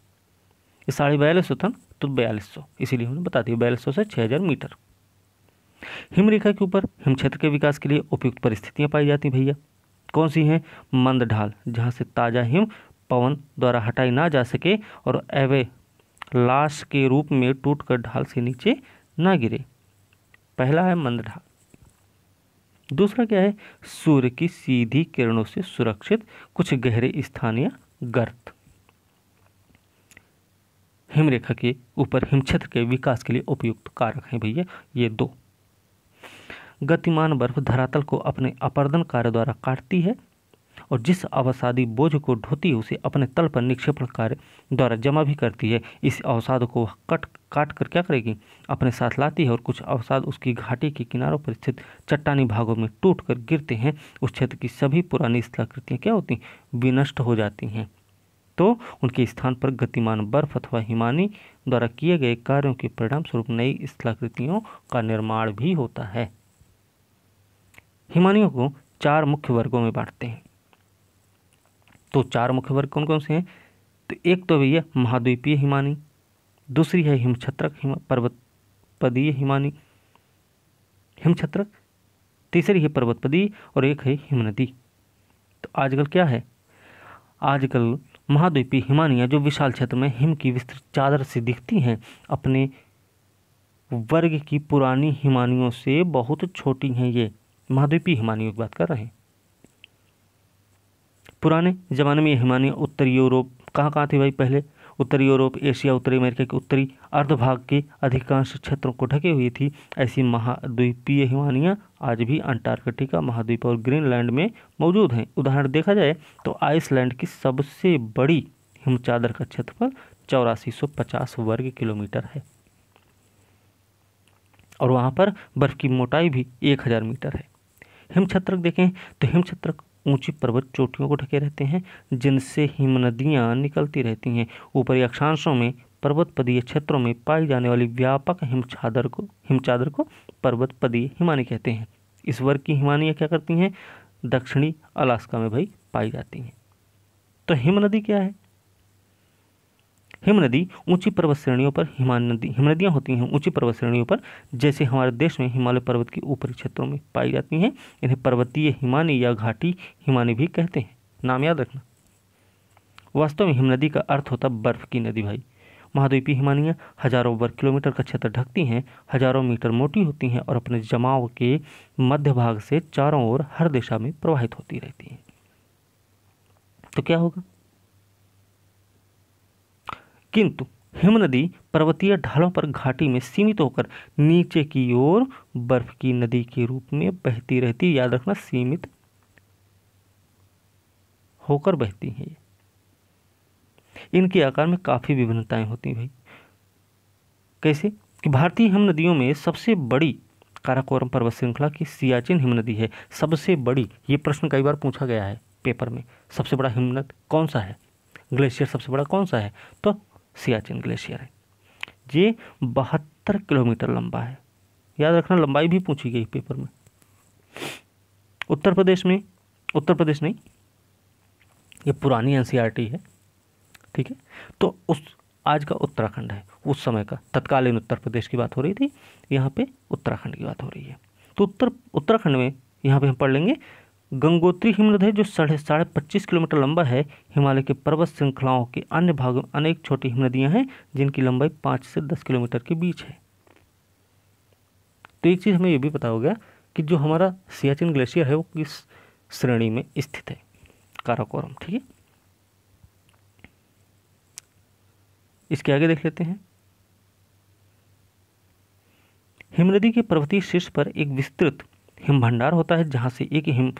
ये साढ़े बयालीस सौ था तो बयालीस सौ इसीलिए हमने बता दिया बयालीस सौ से छः हज़ार मीटर हिमरेखा के ऊपर हिम क्षेत्र के विकास के लिए उपयुक्त परिस्थितियाँ पाई जाती भैया कौन सी हैं मंद ढाल जहाँ से ताज़ा हिम पवन द्वारा हटाई ना जा सके और एवे लाश के रूप में टूट ढाल से नीचे ना गिरे पहला है मंद ढाल दूसरा क्या है सूर्य की सीधी किरणों से सुरक्षित कुछ गहरे स्थानीय गर्त हिमरेखा के ऊपर हिमक्षेत्र के विकास के लिए उपयुक्त कारक हैं भैया ये दो गतिमान बर्फ धरातल को अपने अपर्दन कार्य द्वारा काटती है और जिस अवसादी बोझ को ढोती है उसे अपने तल पर निक्षेपण कार्य द्वारा जमा भी करती है इस अवसाद को वह कट काट कर क्या करेगी अपने साथ लाती है और कुछ अवसाद उसकी घाटी के किनारों पर स्थित चट्टानी भागों में टूट कर गिरते हैं उस क्षेत्र की सभी पुरानी स्थलाकृतियाँ क्या होती विनष्ट हो जाती हैं तो उनके स्थान पर गतिमान बर्फ अथवा हिमानी द्वारा किए गए कार्यों के परिणाम स्वरूप नई स्थलाकृतियों का निर्माण भी होता है हिमानियों को चार मुख्य वर्गों में बांटते हैं तो चार मुख्य वर्ग कौन कौन से हैं तो एक तो भैया महाद्वीपीय हिमानी दूसरी है हिमछत्रक हिम पर्वतपदीय हिमानी हिमछत्रक तीसरी है पर्वतपदी और एक है हिमनदी तो आजकल क्या है आजकल महाद्वीपीय हिमानियाँ जो विशाल क्षेत्र में हिम की विस्तृत चादर से दिखती हैं अपने वर्ग की पुरानी हिमानियों से बहुत छोटी हैं ये महाद्वीपीय हिमानियों की बात कर रहे हैं पुराने ज़माने में ये हिमानियाँ उत्तरी यूरोप कहाँ कहाँ थी भाई पहले उत्तरी यूरोप एशिया उत्तरी अमेरिका के उत्तरी अर्धभाग के अधिकांश क्षेत्रों को ढके हुई थी ऐसी महाद्वीपीय हिमानियाँ आज भी अंटार्कटिका महाद्वीप और ग्रीनलैंड में मौजूद हैं उदाहरण देखा जाए तो आइसलैंड की सबसे बड़ी हिमचादर का क्षेत्रफल चौरासी वर्ग किलोमीटर है और वहाँ पर बर्फ़ की मोटाई भी एक हज़ार मीटर है हिमछत्रक देखें तो हिमछत्रक ऊंची पर्वत चोटियों को ढके रहते हैं जिनसे हिमनदियाँ निकलती रहती हैं ऊपरी अक्षांशों में पर्वतपदीय क्षेत्रों में पाई जाने वाली व्यापक हिमचादर को हिमचादर को पर्वतपदीय हिमानी कहते हैं इस वर्ग की हिमानियाँ क्या करती हैं दक्षिणी अलास्का में भाई पाई जाती हैं तो हिम नदी क्या है हिमनदी ऊंची पर्वत श्रेणियों पर हिमान नदी हिमनदियाँ होती हैं ऊंची पर्वत श्रेणियों पर जैसे हमारे देश में हिमालय पर्वत के ऊपरी क्षेत्रों में पाई जाती हैं इन्हें पर्वतीय हिमानी या घाटी हिमानी भी कहते हैं नाम याद रखना वास्तव में हिमनदी का अर्थ होता बर्फ की नदी भाई महाद्वीपीय हिमानियाँ हजारों वर्ग किलोमीटर का क्षेत्र ढकती हैं हजारों मीटर मोटी होती हैं और अपने जमाव के मध्य भाग से चारों ओर हर दिशा में प्रवाहित होती रहती हैं तो क्या होगा किंतु हिम नदी पर्वतीय ढालों पर घाटी में सीमित होकर नीचे की ओर बर्फ की नदी के रूप में बहती रहती याद रखना सीमित होकर बहती है इनके आकार में काफ़ी विभिन्नताएं होती हैं भाई कैसे कि भारतीय हिम नदियों में सबसे बड़ी काराकोरम पर्वत श्रृंखला की सियाचिन हिम नदी है सबसे बड़ी ये प्रश्न कई बार पूछा गया है पेपर में सबसे बड़ा हिमनद कौन सा है ग्लेशियर सबसे बड़ा कौन सा है तो सियाचिन ग्लेशियर है ये बहत्तर किलोमीटर लंबा है याद रखना लंबाई भी पूछी गई पेपर में उत्तर प्रदेश में उत्तर प्रदेश नहीं ये पुरानी एनसीईआरटी है ठीक है तो उस आज का उत्तराखंड है उस समय का तत्कालीन उत्तर प्रदेश की बात हो रही थी यहाँ पे उत्तराखंड की बात हो रही है तो उत्तर उत्तराखंड में यहाँ पे हम पढ़ लेंगे गंगोत्री हिमनद है जो साढ़े साढ़े पच्चीस किलोमीटर लंबा है हिमालय के पर्वत श्रृंखलाओं के अन्य भागों में अनेक छोटी हिमनदियाँ हैं जिनकी लंबाई पाँच से दस किलोमीटर के बीच है तो एक चीज़ हमें ये भी पता हो गया कि जो हमारा सियाचिन ग्लेशियर है वो किस श्रेणी में स्थित है काराकोरम ठीक है इसके आगे देख लेते हैं हिमनदी के पर्वतीय शीर्ष पर एक विस्तृत हिम भंडार होता है जहाँ से एक हिम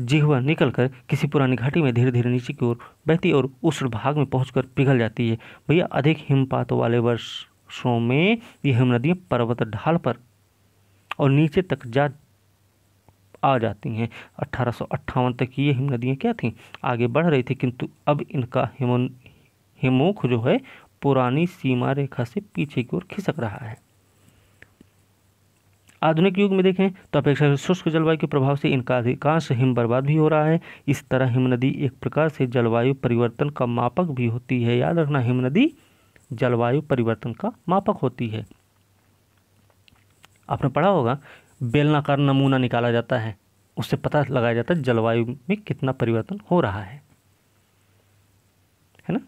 जिहवा निकलकर किसी पुरानी घाटी में धीरे धीरे नीचे की ओर बहती और उष्ण भाग में पहुंचकर पिघल जाती है भैया अधिक हिमपात वाले वर्षों में ये हिम नदियाँ पर्वत ढाल पर और नीचे तक जा आ जाती हैं अट्ठारह तक ये हिम नदियाँ क्या थीं आगे बढ़ रही थी किंतु अब इनका हिमो हिमोख जो है पुरानी सीमा रेखा से पीछे की ओर खिसक रहा है आधुनिक युग में देखें तो अपेक्षा शुष्क जलवायु के प्रभाव से इनका अधिकांश हिम बर्बाद भी हो रहा है इस तरह हिम नदी एक प्रकार से जलवायु परिवर्तन का मापक भी होती है याद रखना हिम नदी जलवायु परिवर्तन का मापक होती है आपने पढ़ा होगा बेलनाकार नमूना निकाला जाता है उससे पता लगाया जाता है जलवायु में कितना परिवर्तन हो रहा है है ना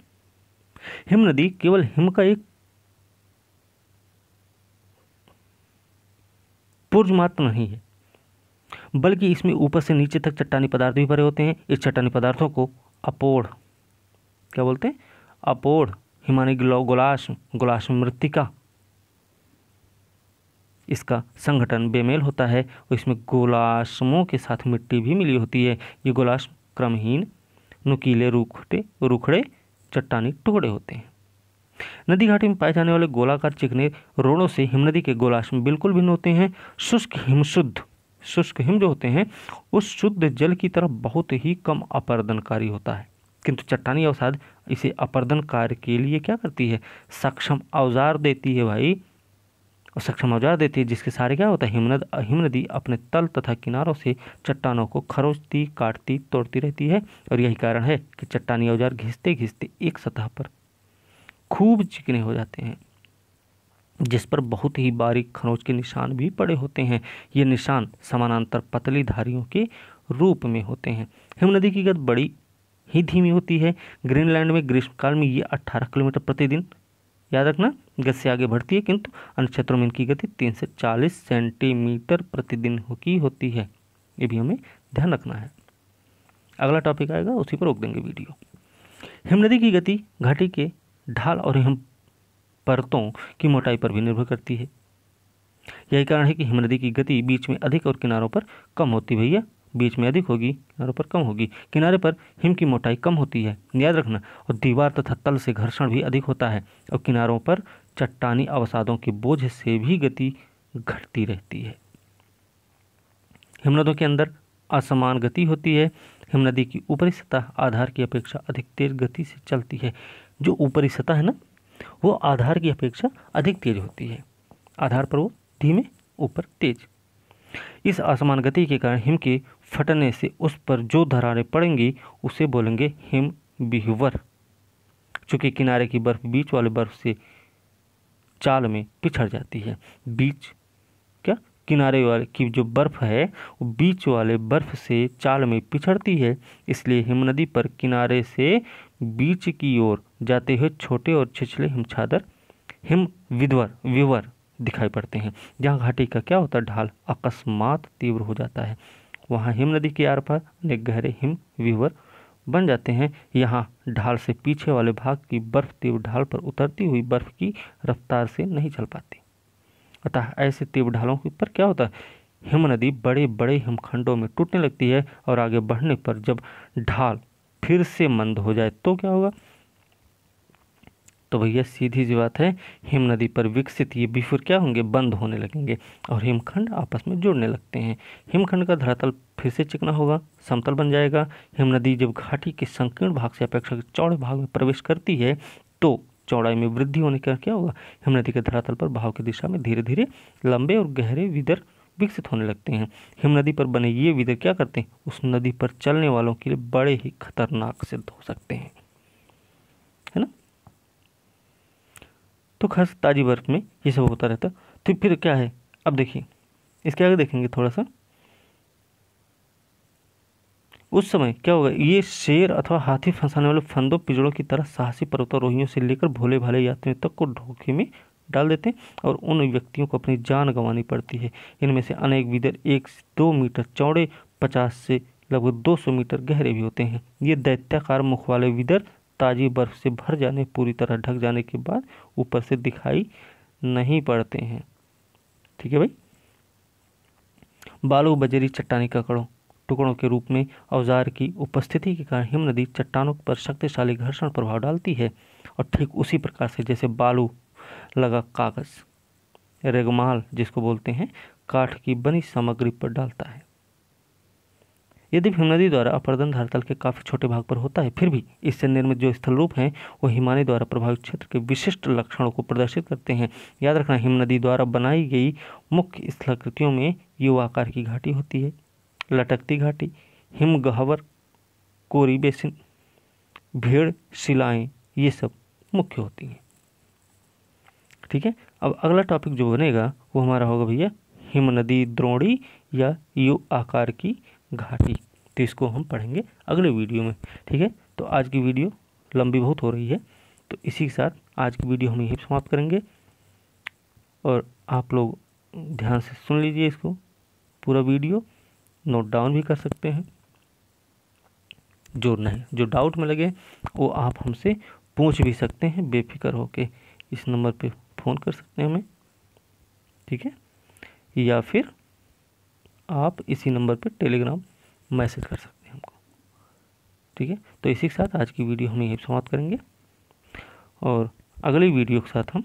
हिम नदी केवल हिम का एक पुर्ज मात्र नहीं है बल्कि इसमें ऊपर से नीचे तक चट्टानी पदार्थ भी भरे होते हैं इस चट्टानी पदार्थों को अपोड़ क्या बोलते हैं अपोड़ हिमानी गोलाश गोलाश मृतिका इसका संगठन बेमेल होता है और इसमें गोलाशमों के साथ मिट्टी भी मिली होती है ये गोलाश क्रमहीन नुकीले रूखटे रूखड़े चट्टानी टुकड़े होते हैं नदी घाटी में पाए जाने वाले गोलाकार चिकने रोड़ों से हिमनदी के गोलाश में बिल्कुल भिन्न होते हैं शुष्क हिमशुद्ध शुष्क हिम जो होते हैं उस शुद्ध जल की तरफ बहुत ही कम अपर्दनकारी होता है किंतु चट्टानी अवसाद इसे अपर्दन कार्य के लिए क्या करती है सक्षम औजार देती है भाई और सक्षम औजार देती है जिसके सहारे क्या होता है हिमनद हिमनदी अपने तल तथा किनारों से चट्टानों को खरोचती काटती तोड़ती रहती है और यही कारण है कि चट्टानी औजार घिसते घिसते एक सतह पर खूब चिकने हो जाते हैं जिस पर बहुत ही बारीक खनोज के निशान भी पड़े होते हैं ये निशान समानांतर पतली धारियों के रूप में होते हैं हिम नदी की गत बड़ी ही धीमी होती है ग्रीनलैंड में ग्रीष्मकाल में ये 18 किलोमीटर प्रतिदिन याद रखना गति से आगे बढ़ती है किंतु अन्य क्षेत्रों में इनकी गति तीन से चालीस सेंटीमीटर प्रतिदिन की होती है ये भी हमें ध्यान रखना है अगला टॉपिक आएगा उसी पर रोक देंगे वीडियो हिमनदी की गति घाटी के ढाल और हिम परतों की मोटाई पर भी निर्भर करती है यही कारण है कि हिमनदी की गति बीच में अधिक और किनारों पर कम होती भैया बीच में अधिक होगी किनारों पर कम होगी किनारे पर हिम की मोटाई कम होती है याद रखना और दीवार तथा तल से घर्षण भी अधिक होता है और किनारों पर चट्टानी अवसादों के बोझ से भी गति घटती रहती है हिमनदों के अंदर असमान गति होती है हिमनदी की ऊपरी सतह आधार की अपेक्षा अधिक तेज गति से चलती है जो ऊपरी सतह है ना वो आधार की अपेक्षा अधिक तेज होती है आधार पर वो धीमे ऊपर तेज इस आसमान गति के कारण हिम के फटने से उस पर जो धरारें पड़ेंगी उसे बोलेंगे हिम बिहवर चूँकि किनारे की बर्फ बीच वाले बर्फ से चाल में पिछड़ जाती है बीच क्या किनारे वाले की जो बर्फ़ है वो बीच वाले बर्फ़ से चाल में पिछड़ती है इसलिए हिम नदी पर किनारे से बीच की ओर जाते हुए छोटे और छिछले हिमछादर हिम विधवर विवर दिखाई पड़ते हैं जहाँ घाटी का क्या होता है ढाल अकस्मात तीव्र हो जाता है वहाँ हिम नदी के आर पर अनेक गहरे हिम विवर बन जाते हैं यहाँ ढाल से पीछे वाले भाग की बर्फ तीव्र ढाल पर उतरती हुई बर्फ की रफ्तार से नहीं चल पाती अतः ऐसे तीव्र ढालों के ऊपर क्या होता है हिम नदी बड़े बड़े हिमखंडों में टूटने लगती है और आगे बढ़ने पर जब ढाल फिर से मंद हो जाए तो क्या होगा तो भैया सीधी सी बात है हिम नदी पर विकसित ये बिफुर क्या होंगे बंद होने लगेंगे और हिमखंड आपस में जुड़ने लगते हैं हिमखंड का धरातल फिर से चिकना होगा समतल बन जाएगा हिम नदी जब घाटी के संकीर्ण भाग से अपेक्षा चौड़े भाग में प्रवेश करती है तो चौड़ाई में वृद्धि होने का क्या होगा हिम नदी के धरातल पर भाव की दिशा में धीरे धीरे लंबे और गहरे विदर विकसित होने लगते हैं हिम नदी पर बने ये विदर क्या करते हैं उस नदी पर चलने वालों के लिए बड़े ही खतरनाक सिद्ध हो सकते हैं तो खास ताज़ी बर्फ़ में ये सब होता रहता तो फिर क्या है अब देखिए इसके आगे देखेंगे थोड़ा सा उस समय क्या होगा ये शेर अथवा हाथी फंसाने वाले फंदों पिजड़ों की तरह साहसी पर्वतारोहियों से लेकर भोले भाले यात्रियों तक को ढोके में डाल देते हैं और उन व्यक्तियों को अपनी जान गंवानी पड़ती है इनमें से अनेक विदर एक दो मीटर चौड़े पचास से लगभग दो सौ मीटर गहरे भी होते हैं ये दैत्याकार मुख वाले विदर ताज़ी बर्फ़ से भर जाने पूरी तरह ढक जाने के बाद ऊपर से दिखाई नहीं पड़ते हैं ठीक है भाई बालू बजरी चट्टानी ककड़ों टुकड़ों के रूप में औजार की उपस्थिति के कारण हिम नदी चट्टानों पर शक्तिशाली घर्षण प्रभाव डालती है और ठीक उसी प्रकार से जैसे बालू लगा कागज़ रेगमाल जिसको बोलते हैं काठ की बनी सामग्री पर डालता है यदि हिमनदी द्वारा अपरदन धारतल के काफ़ी छोटे भाग पर होता है फिर भी इससे निर्मित जो स्थल रूप हैं वो हिमालय द्वारा प्रभावित क्षेत्र के विशिष्ट लक्षणों को प्रदर्शित करते हैं याद रखना हिमनदी द्वारा बनाई गई मुख्य स्थलाकृतियों में युवाकार आकार की घाटी होती है लटकती घाटी हिमगहवर कोरी बेसिन भेड़ शिलाएँ ये सब मुख्य होती हैं ठीक है अब अगला टॉपिक जो बनेगा वो हमारा होगा भैया हिम नदी द्रोणी या यू आकार की घाटी तो इसको हम पढ़ेंगे अगले वीडियो में ठीक है तो आज की वीडियो लंबी बहुत हो रही है तो इसी के साथ आज की वीडियो हम यही समाप्त करेंगे और आप लोग ध्यान से सुन लीजिए इसको पूरा वीडियो नोट डाउन भी कर सकते हैं जो नहीं जो डाउट में लगे वो आप हमसे पूछ भी सकते हैं बेफिक्र होके इस नंबर पे फ़ोन कर सकते हैं हमें ठीक है या फिर आप इसी नंबर पर टेलीग्राम मैसेज कर सकते हैं हमको ठीक है तो इसी के साथ आज की वीडियो हम यही समाप्त करेंगे और अगली वीडियो के साथ हम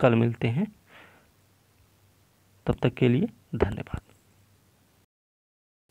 कल मिलते हैं तब तक के लिए धन्यवाद